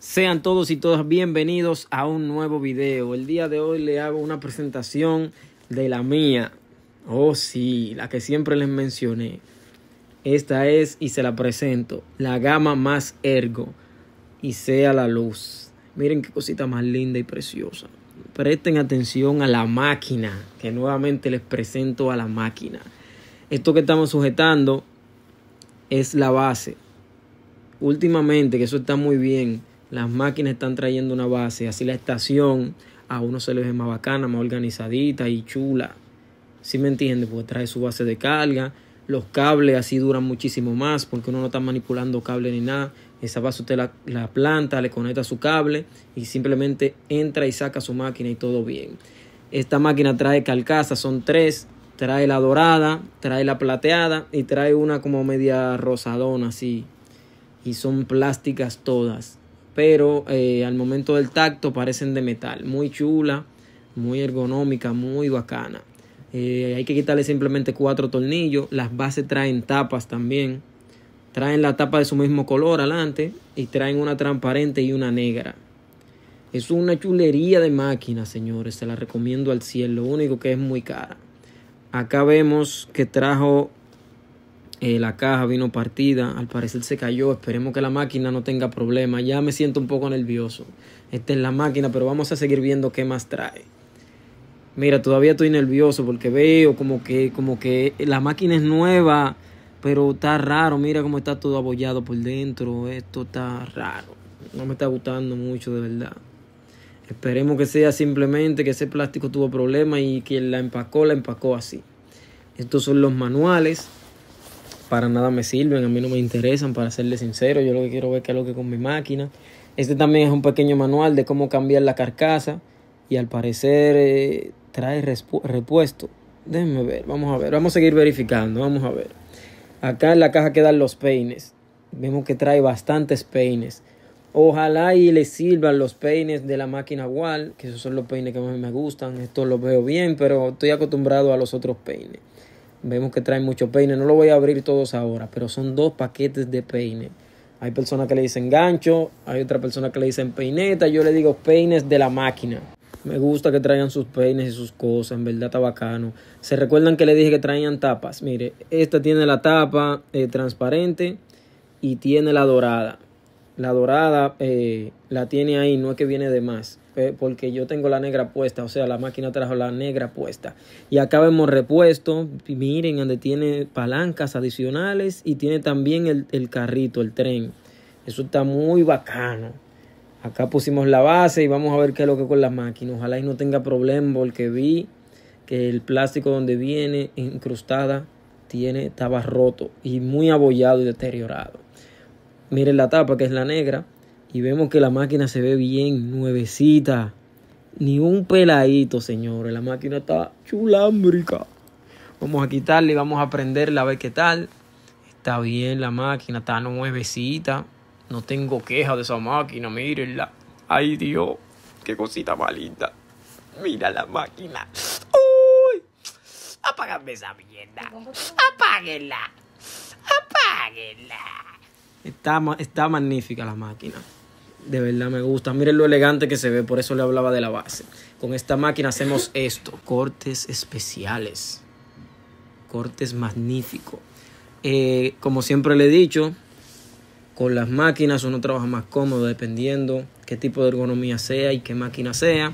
Sean todos y todas bienvenidos a un nuevo video. El día de hoy le hago una presentación de la mía. Oh sí, la que siempre les mencioné. Esta es, y se la presento, la gama más ergo. Y sea la luz. Miren qué cosita más linda y preciosa. Presten atención a la máquina, que nuevamente les presento a la máquina. Esto que estamos sujetando es la base. Últimamente, que eso está muy bien, las máquinas están trayendo una base, así la estación a uno se le ve más bacana, más organizadita y chula. Si ¿Sí me entiendes? Pues trae su base de carga, los cables así duran muchísimo más porque uno no está manipulando cable ni nada. Esa base usted la, la planta, le conecta su cable y simplemente entra y saca su máquina y todo bien. Esta máquina trae calcasas son tres. Trae la dorada, trae la plateada y trae una como media rosadona así. Y son plásticas todas pero eh, al momento del tacto parecen de metal. Muy chula, muy ergonómica, muy bacana. Eh, hay que quitarle simplemente cuatro tornillos. Las bases traen tapas también. Traen la tapa de su mismo color adelante y traen una transparente y una negra. Es una chulería de máquina, señores. Se la recomiendo al cielo. Lo único que es muy cara. Acá vemos que trajo eh, la caja vino partida, al parecer se cayó, esperemos que la máquina no tenga problema Ya me siento un poco nervioso. Esta es la máquina, pero vamos a seguir viendo qué más trae. Mira, todavía estoy nervioso porque veo como que, como que la máquina es nueva, pero está raro. Mira cómo está todo abollado por dentro. Esto está raro. No me está gustando mucho, de verdad. Esperemos que sea simplemente que ese plástico tuvo problemas y quien la empacó, la empacó así. Estos son los manuales para nada me sirven, a mí no me interesan, para serles sincero, yo lo que quiero ver qué es lo que con mi máquina. Este también es un pequeño manual de cómo cambiar la carcasa y al parecer eh, trae repuesto. Déjenme ver, vamos a ver, vamos a seguir verificando, vamos a ver. Acá en la caja quedan los peines. Vemos que trae bastantes peines. Ojalá y les sirvan los peines de la máquina Wall, que esos son los peines que más me gustan. Estos los veo bien, pero estoy acostumbrado a los otros peines. Vemos que traen mucho peine. No lo voy a abrir todos ahora, pero son dos paquetes de peine. Hay personas que le dicen gancho, hay otra persona que le dicen peineta. Yo le digo peines de la máquina. Me gusta que traigan sus peines y sus cosas, en verdad está bacano. ¿Se recuerdan que le dije que traían tapas? Mire, esta tiene la tapa eh, transparente y tiene la dorada. La dorada eh, la tiene ahí, no es que viene de más porque yo tengo la negra puesta, o sea, la máquina trajo la negra puesta. Y acá vemos repuesto, miren, donde tiene palancas adicionales y tiene también el, carrito, el tren. Eso está muy bacano. Acá pusimos la base y vamos a ver qué es lo que con las máquinas. Ojalá y no tenga problema porque vi que el plástico donde viene incrustada tiene, estaba roto y muy abollado y deteriorado. Miren la tapa que es la negra y vemos que la máquina se ve bien, nuevecita. Ni un peladito, señores. La máquina está chulámbrica. Vamos a quitarle y vamos a prenderla a ver qué tal. Está bien la máquina, está nuevecita. No tengo queja de esa máquina, mírenla. Ay Dios, qué cosita más Mira la máquina. Uy, apágame esa mierda. Apáguenla. Apáguenla. Está, está magnífica la máquina. De verdad me gusta. Miren lo elegante que se ve, por eso le hablaba de la base. Con esta máquina hacemos esto. Cortes especiales. Cortes magníficos. Eh, como siempre le he dicho, con las máquinas uno trabaja más cómodo dependiendo qué tipo de ergonomía sea y qué máquina sea.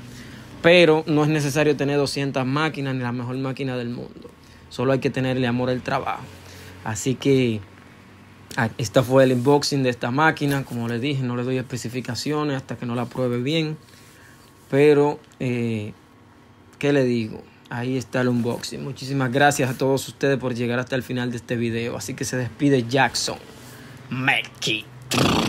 Pero no es necesario tener 200 máquinas ni la mejor máquina del mundo. Solo hay que tenerle amor al trabajo. Así que... Ah, esta fue el unboxing de esta máquina. Como les dije, no le doy especificaciones hasta que no la pruebe bien. Pero, eh, ¿qué le digo? Ahí está el unboxing. Muchísimas gracias a todos ustedes por llegar hasta el final de este video. Así que se despide Jackson. Mekki